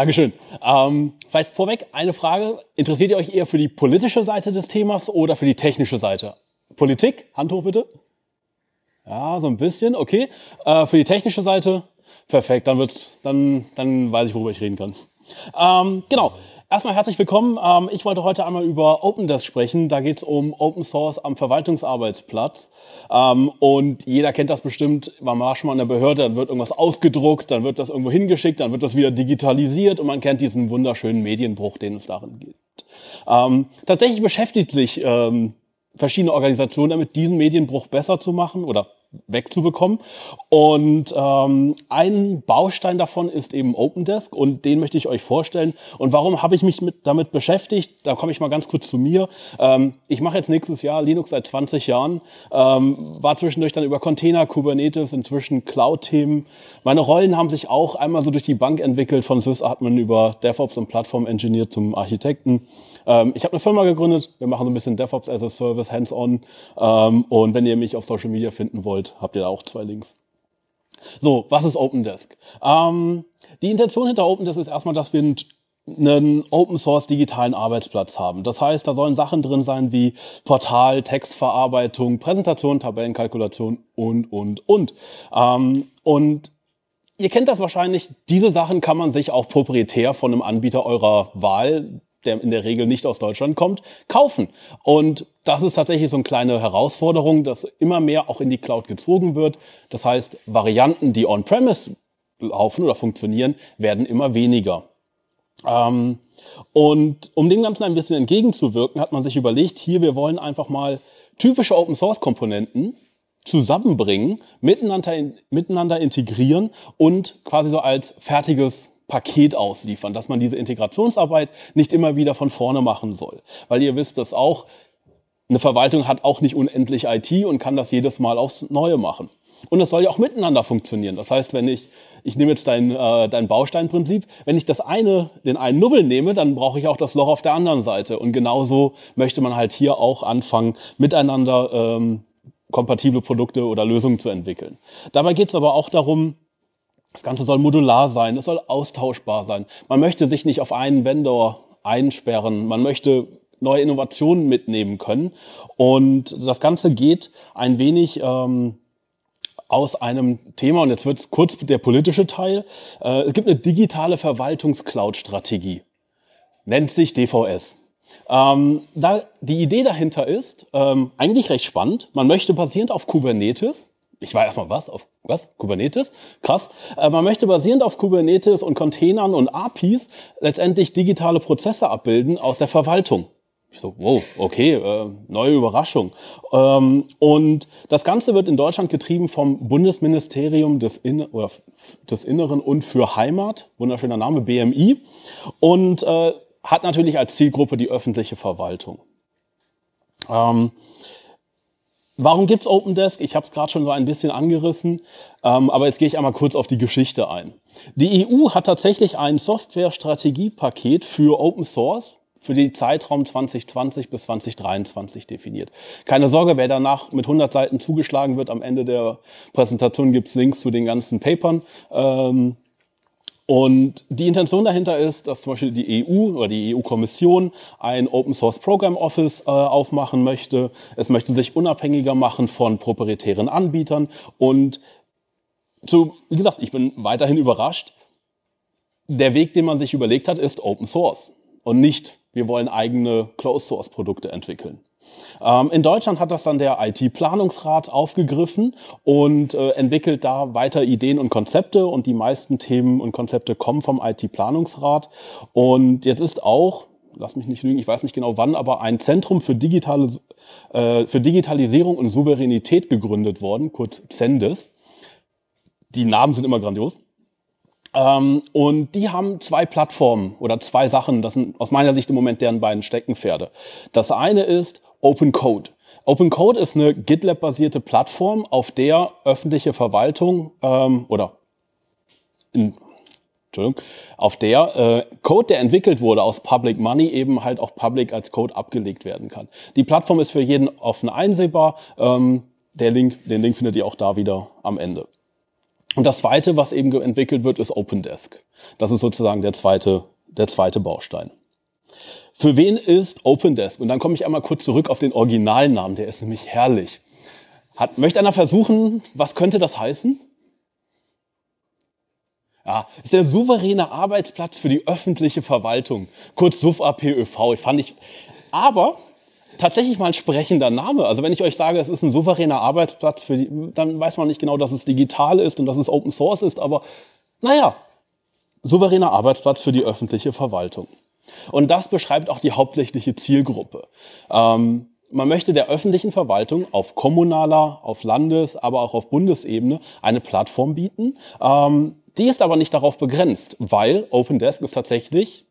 Dankeschön. Ähm, vielleicht vorweg eine Frage. Interessiert ihr euch eher für die politische Seite des Themas oder für die technische Seite? Politik, Hand hoch bitte. Ja, so ein bisschen, okay. Äh, für die technische Seite, perfekt, dann, wird's, dann, dann weiß ich, worüber ich reden kann. Ähm, genau. Erstmal herzlich willkommen. Ähm, ich wollte heute einmal über OpenDesk sprechen. Da geht es um Open Source am Verwaltungsarbeitsplatz. Ähm, und jeder kennt das bestimmt, man war schon mal in der Behörde, dann wird irgendwas ausgedruckt, dann wird das irgendwo hingeschickt, dann wird das wieder digitalisiert und man kennt diesen wunderschönen Medienbruch, den es darin gibt. Ähm, tatsächlich beschäftigt sich verschiedene Organisationen damit, diesen Medienbruch besser zu machen oder wegzubekommen. Und ähm, ein Baustein davon ist eben OpenDesk und den möchte ich euch vorstellen. Und warum habe ich mich mit, damit beschäftigt? Da komme ich mal ganz kurz zu mir. Ähm, ich mache jetzt nächstes Jahr Linux seit 20 Jahren, ähm, war zwischendurch dann über Container, Kubernetes, inzwischen Cloud-Themen. Meine Rollen haben sich auch einmal so durch die Bank entwickelt, von SysAdmin über DevOps und Plattform-Engineer zum Architekten. Ähm, ich habe eine Firma gegründet, wir machen so ein bisschen DevOps as a Service, hands-on. Ähm, und wenn ihr mich auf Social Media finden wollt, wollt, habt ihr da auch zwei Links. So, was ist OpenDesk? Ähm, die Intention hinter OpenDesk ist erstmal, dass wir einen Open Source digitalen Arbeitsplatz haben. Das heißt, da sollen Sachen drin sein wie Portal, Textverarbeitung, Präsentation, Tabellenkalkulation und, und, und. Ähm, und ihr kennt das wahrscheinlich, diese Sachen kann man sich auch proprietär von einem Anbieter eurer Wahl der in der Regel nicht aus Deutschland kommt, kaufen. Und das ist tatsächlich so eine kleine Herausforderung, dass immer mehr auch in die Cloud gezogen wird. Das heißt, Varianten, die on-premise laufen oder funktionieren, werden immer weniger. Ähm, und um dem Ganzen ein bisschen entgegenzuwirken, hat man sich überlegt, hier, wir wollen einfach mal typische Open-Source-Komponenten zusammenbringen, miteinander, in, miteinander integrieren und quasi so als fertiges Paket ausliefern, dass man diese Integrationsarbeit nicht immer wieder von vorne machen soll. Weil ihr wisst das auch, eine Verwaltung hat auch nicht unendlich IT und kann das jedes Mal aufs Neue machen. Und das soll ja auch miteinander funktionieren. Das heißt, wenn ich, ich nehme jetzt dein, äh, dein Bausteinprinzip, wenn ich das eine, den einen Nubbel nehme, dann brauche ich auch das Loch auf der anderen Seite. Und genauso möchte man halt hier auch anfangen, miteinander ähm, kompatible Produkte oder Lösungen zu entwickeln. Dabei geht es aber auch darum, das Ganze soll modular sein, es soll austauschbar sein. Man möchte sich nicht auf einen Vendor einsperren. Man möchte neue Innovationen mitnehmen können. Und das Ganze geht ein wenig ähm, aus einem Thema, und jetzt wird kurz der politische Teil. Äh, es gibt eine digitale Verwaltungscloud-Strategie, nennt sich DVS. Ähm, da, die Idee dahinter ist ähm, eigentlich recht spannend. Man möchte basierend auf Kubernetes ich war erstmal was? Auf was? Kubernetes? Krass. Äh, man möchte basierend auf Kubernetes und Containern und APIs letztendlich digitale Prozesse abbilden aus der Verwaltung. Ich so, wow, okay, äh, neue Überraschung. Ähm, und das Ganze wird in Deutschland getrieben vom Bundesministerium des, in oder des Inneren und für Heimat, wunderschöner Name, BMI, und äh, hat natürlich als Zielgruppe die öffentliche Verwaltung. Ähm, Warum gibt es Desk? Ich habe es gerade schon so ein bisschen angerissen, ähm, aber jetzt gehe ich einmal kurz auf die Geschichte ein. Die EU hat tatsächlich ein Software-Strategiepaket für Open Source für den Zeitraum 2020 bis 2023 definiert. Keine Sorge, wer danach mit 100 Seiten zugeschlagen wird, am Ende der Präsentation gibt's Links zu den ganzen Papern. Ähm, und die Intention dahinter ist, dass zum Beispiel die EU oder die EU-Kommission ein Open Source Program Office äh, aufmachen möchte. Es möchte sich unabhängiger machen von proprietären Anbietern. Und zu, wie gesagt, ich bin weiterhin überrascht. Der Weg, den man sich überlegt hat, ist Open Source und nicht, wir wollen eigene Closed Source Produkte entwickeln. Ähm, in Deutschland hat das dann der IT-Planungsrat aufgegriffen und äh, entwickelt da weiter Ideen und Konzepte. Und die meisten Themen und Konzepte kommen vom IT-Planungsrat. Und jetzt ist auch, lass mich nicht lügen, ich weiß nicht genau wann, aber ein Zentrum für, digitale, äh, für Digitalisierung und Souveränität gegründet worden, kurz Zendes. Die Namen sind immer grandios. Ähm, und die haben zwei Plattformen oder zwei Sachen, das sind aus meiner Sicht im Moment deren beiden Steckenpferde. Das eine ist Open Code. Open Code ist eine GitLab-basierte Plattform, auf der öffentliche Verwaltung ähm, oder in, Entschuldigung, auf der äh, Code, der entwickelt wurde aus Public Money, eben halt auch public als Code abgelegt werden kann. Die Plattform ist für jeden offen einsehbar. Ähm, der Link, den Link findet ihr auch da wieder am Ende. Und das zweite, was eben entwickelt wird, ist OpenDesk. Das ist sozusagen der zweite, der zweite Baustein. Für wen ist OpenDesk? Und dann komme ich einmal kurz zurück auf den Originalnamen, der ist nämlich herrlich. Hat, möchte einer versuchen, was könnte das heißen? Ja, ist der souveräne Arbeitsplatz für die öffentliche Verwaltung, kurz SUFAPÖV, Ich fand ich, aber tatsächlich mal ein sprechender Name. Also wenn ich euch sage, es ist ein souveräner Arbeitsplatz, für die, dann weiß man nicht genau, dass es digital ist und dass es Open Source ist, aber naja, souveräner Arbeitsplatz für die öffentliche Verwaltung. Und das beschreibt auch die hauptsächliche Zielgruppe. Ähm, man möchte der öffentlichen Verwaltung auf kommunaler, auf Landes-, aber auch auf Bundesebene eine Plattform bieten. Ähm, die ist aber nicht darauf begrenzt, weil OpenDesk ist tatsächlich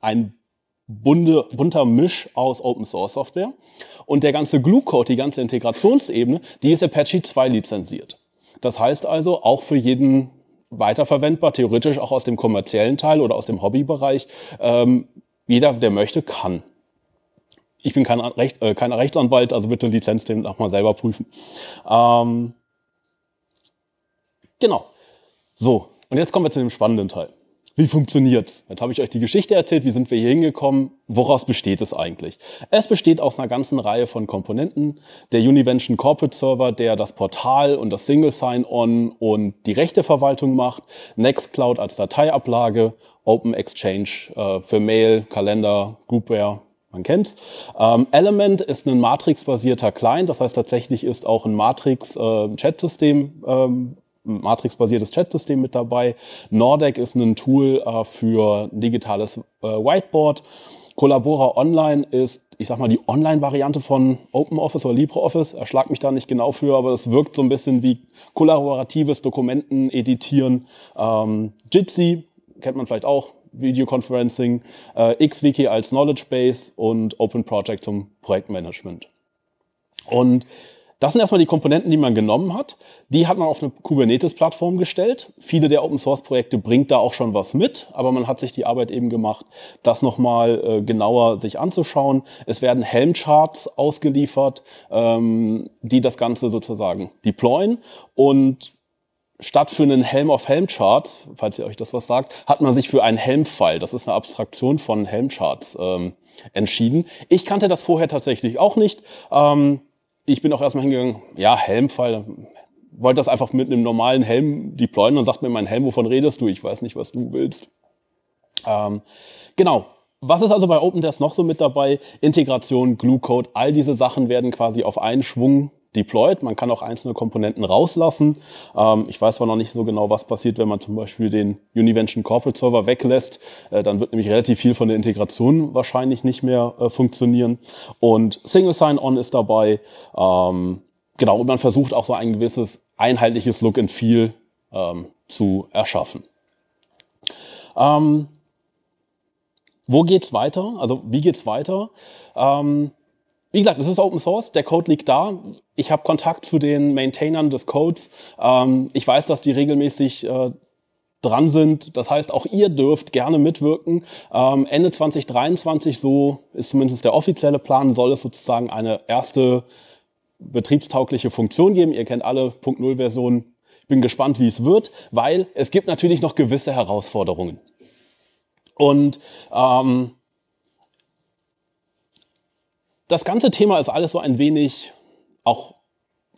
ein bunte, bunter Misch aus Open Source Software. Und der ganze Glue-Code, die ganze Integrationsebene, die ist Apache 2 lizenziert. Das heißt also, auch für jeden weiterverwendbar, theoretisch auch aus dem kommerziellen Teil oder aus dem Hobbybereich. Ähm, jeder, der möchte, kann. Ich bin kein, Recht, äh, kein Rechtsanwalt, also bitte Lizenz den mal selber prüfen. Ähm, genau. So, und jetzt kommen wir zu dem spannenden Teil. Wie funktioniert's? Jetzt habe ich euch die Geschichte erzählt, wie sind wir hier hingekommen, woraus besteht es eigentlich? Es besteht aus einer ganzen Reihe von Komponenten. Der Univention Corporate Server, der das Portal und das Single Sign-On und die Rechteverwaltung macht, Nextcloud als Dateiablage, Open Exchange äh, für Mail, Kalender, Groupware, man kennt's. Ähm, Element ist ein Matrix-basierter Client, das heißt tatsächlich ist auch ein Matrix-Chat-System äh, ähm, matrixbasiertes Chat-System mit dabei. Nordeck ist ein Tool äh, für digitales äh, Whiteboard. Collabora Online ist, ich sag mal, die Online-Variante von OpenOffice oder LibreOffice. Erschlag mich da nicht genau für, aber das wirkt so ein bisschen wie kollaboratives Dokumenten editieren. Ähm, Jitsi kennt man vielleicht auch, Videoconferencing, äh, XWiki als Knowledge Base und Open Project zum Projektmanagement. Und das sind erstmal die Komponenten, die man genommen hat. Die hat man auf eine Kubernetes-Plattform gestellt. Viele der Open-Source-Projekte bringt da auch schon was mit, aber man hat sich die Arbeit eben gemacht, das nochmal äh, genauer sich anzuschauen. Es werden Helm-Charts ausgeliefert, ähm, die das Ganze sozusagen deployen und statt für einen Helm-of-Helm-Chart, falls ihr euch das was sagt, hat man sich für einen Helm-File, das ist eine Abstraktion von Helm-Charts, ähm, entschieden. Ich kannte das vorher tatsächlich auch nicht. Ähm, ich bin auch erstmal hingegangen, ja, Helmfall, wollte das einfach mit einem normalen Helm deployen und sagt mir, mein Helm, wovon redest du? Ich weiß nicht, was du willst. Ähm, genau. Was ist also bei OpenDesk noch so mit dabei? Integration, Glue Code, all diese Sachen werden quasi auf einen Schwung deployed. Man kann auch einzelne Komponenten rauslassen. Ähm, ich weiß zwar noch nicht so genau, was passiert, wenn man zum Beispiel den Univention Corporate Server weglässt. Äh, dann wird nämlich relativ viel von der Integration wahrscheinlich nicht mehr äh, funktionieren. Und Single Sign-On ist dabei. Ähm, genau, und man versucht auch so ein gewisses einheitliches Look and Feel ähm, zu erschaffen. Ähm, wo geht's weiter? Also wie geht's weiter? Ähm, wie gesagt, es ist Open Source, der Code liegt da ich habe Kontakt zu den Maintainern des Codes. Ähm, ich weiß, dass die regelmäßig äh, dran sind. Das heißt, auch ihr dürft gerne mitwirken. Ähm, Ende 2023, so ist zumindest der offizielle Plan, soll es sozusagen eine erste betriebstaugliche Funktion geben. Ihr kennt alle Punkt Null Versionen. Ich bin gespannt, wie es wird, weil es gibt natürlich noch gewisse Herausforderungen. Und ähm, das ganze Thema ist alles so ein wenig auch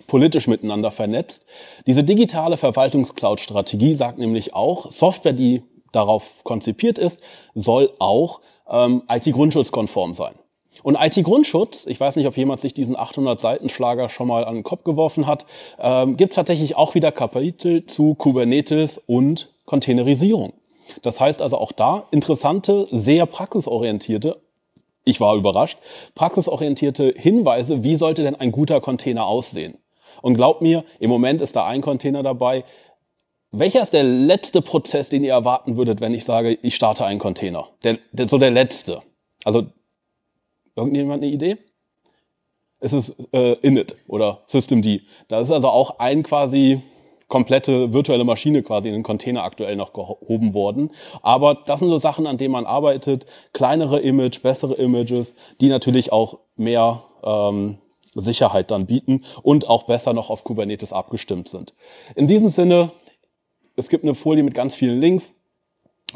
politisch miteinander vernetzt. Diese digitale Verwaltungscloud-Strategie sagt nämlich auch, Software, die darauf konzipiert ist, soll auch ähm, IT-Grundschutzkonform sein. Und IT-Grundschutz, ich weiß nicht, ob jemand sich diesen 800-Seiten-Schlager schon mal an den Kopf geworfen hat, ähm, gibt tatsächlich auch wieder Kapitel zu Kubernetes und Containerisierung. Das heißt also auch da interessante, sehr praxisorientierte ich war überrascht, praxisorientierte Hinweise, wie sollte denn ein guter Container aussehen. Und glaubt mir, im Moment ist da ein Container dabei. Welcher ist der letzte Prozess, den ihr erwarten würdet, wenn ich sage, ich starte einen Container? Der, der, so der letzte. Also, irgendjemand eine Idee? Es ist äh, Init oder Systemd. Das ist also auch ein quasi komplette virtuelle Maschine quasi in den Container aktuell noch gehoben worden. Aber das sind so Sachen, an denen man arbeitet. Kleinere Image, bessere Images, die natürlich auch mehr ähm, Sicherheit dann bieten und auch besser noch auf Kubernetes abgestimmt sind. In diesem Sinne, es gibt eine Folie mit ganz vielen Links.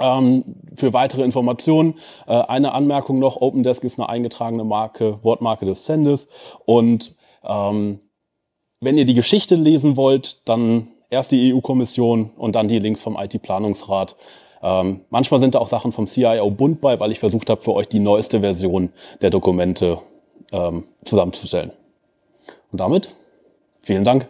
Ähm, für weitere Informationen äh, eine Anmerkung noch, OpenDesk ist eine eingetragene Marke, Wortmarke des Sendes und ähm, wenn ihr die Geschichte lesen wollt, dann erst die EU-Kommission und dann die Links vom IT-Planungsrat. Ähm, manchmal sind da auch Sachen vom CIO Bund bei, weil ich versucht habe, für euch die neueste Version der Dokumente ähm, zusammenzustellen. Und damit vielen Dank.